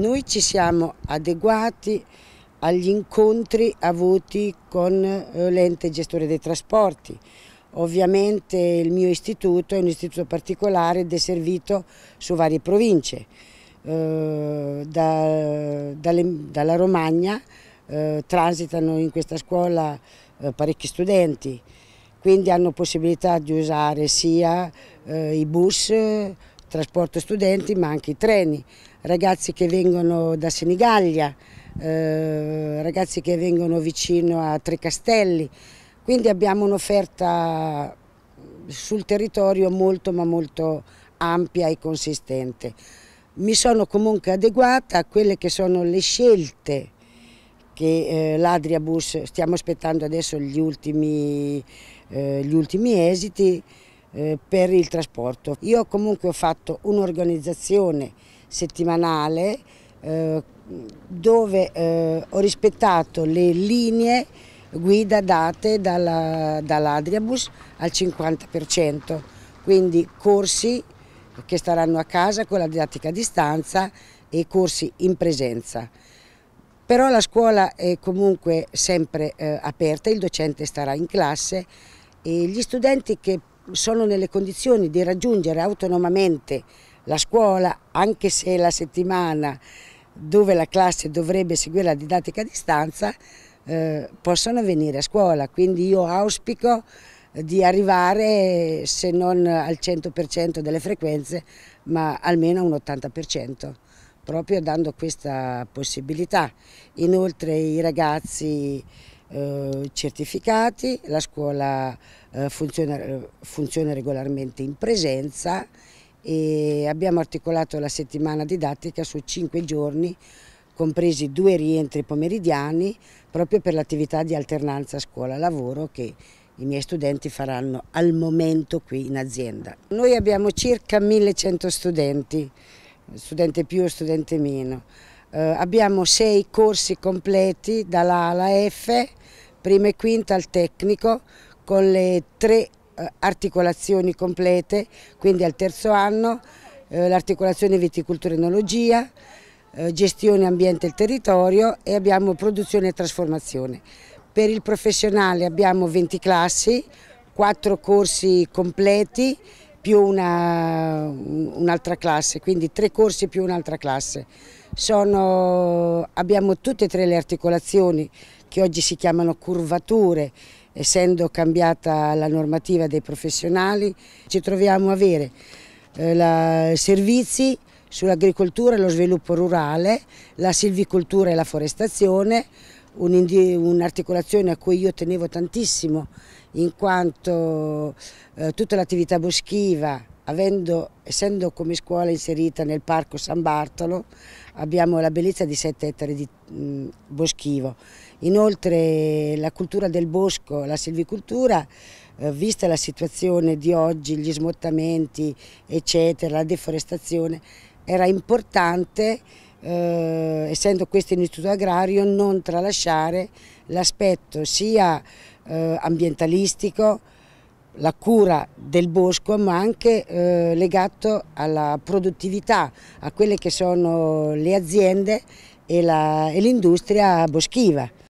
Noi ci siamo adeguati agli incontri avuti con eh, l'ente gestore dei trasporti. Ovviamente il mio istituto è un istituto particolare ed è servito su varie province, eh, da, dalle, dalla Romagna eh, transitano in questa scuola eh, parecchi studenti, quindi hanno possibilità di usare sia eh, i bus, trasporto studenti ma anche i treni, ragazzi che vengono da Senigallia, eh, ragazzi che vengono vicino a Trecastelli, quindi abbiamo un'offerta sul territorio molto ma molto ampia e consistente. Mi sono comunque adeguata a quelle che sono le scelte che eh, l'Adria Bus, stiamo aspettando adesso gli ultimi, eh, gli ultimi esiti, eh, per il trasporto. Io comunque ho fatto un'organizzazione settimanale eh, dove eh, ho rispettato le linee guida date dall'Adriabus al 50%, quindi corsi che staranno a casa con la didattica a distanza e corsi in presenza. Però la scuola è comunque sempre eh, aperta, il docente starà in classe e gli studenti che sono nelle condizioni di raggiungere autonomamente la scuola, anche se la settimana dove la classe dovrebbe seguire la didattica a distanza, eh, possono venire a scuola. Quindi io auspico di arrivare se non al 100% delle frequenze, ma almeno a un 80% proprio dando questa possibilità. Inoltre i ragazzi eh, certificati, la scuola eh, funziona, funziona regolarmente in presenza e abbiamo articolato la settimana didattica su cinque giorni compresi due rientri pomeridiani proprio per l'attività di alternanza scuola-lavoro che i miei studenti faranno al momento qui in azienda. Noi abbiamo circa 1100 studenti, studente più e studente meno. Eh, abbiamo sei corsi completi dalla A alla F, prima e quinta al tecnico, con le tre eh, articolazioni complete, quindi al terzo anno eh, l'articolazione viticoltura e enologia, eh, gestione ambiente e territorio e abbiamo produzione e trasformazione. Per il professionale abbiamo 20 classi, 4 corsi completi più un'altra un classe, quindi tre corsi più un'altra classe. Sono, abbiamo tutte e tre le articolazioni che oggi si chiamano curvature, essendo cambiata la normativa dei professionali, ci troviamo a avere eh, la, servizi sull'agricoltura e lo sviluppo rurale, la silvicoltura e la forestazione, un'articolazione a cui io tenevo tantissimo in quanto eh, tutta l'attività boschiva Avendo, essendo come scuola inserita nel parco San Bartolo abbiamo la bellezza di 7 ettari di mh, boschivo. Inoltre la cultura del bosco, la silvicoltura, eh, vista la situazione di oggi, gli smottamenti eccetera, la deforestazione, era importante eh, essendo questo un istituto agrario, non tralasciare l'aspetto sia eh, ambientalistico, la cura del bosco ma anche eh, legato alla produttività, a quelle che sono le aziende e l'industria boschiva.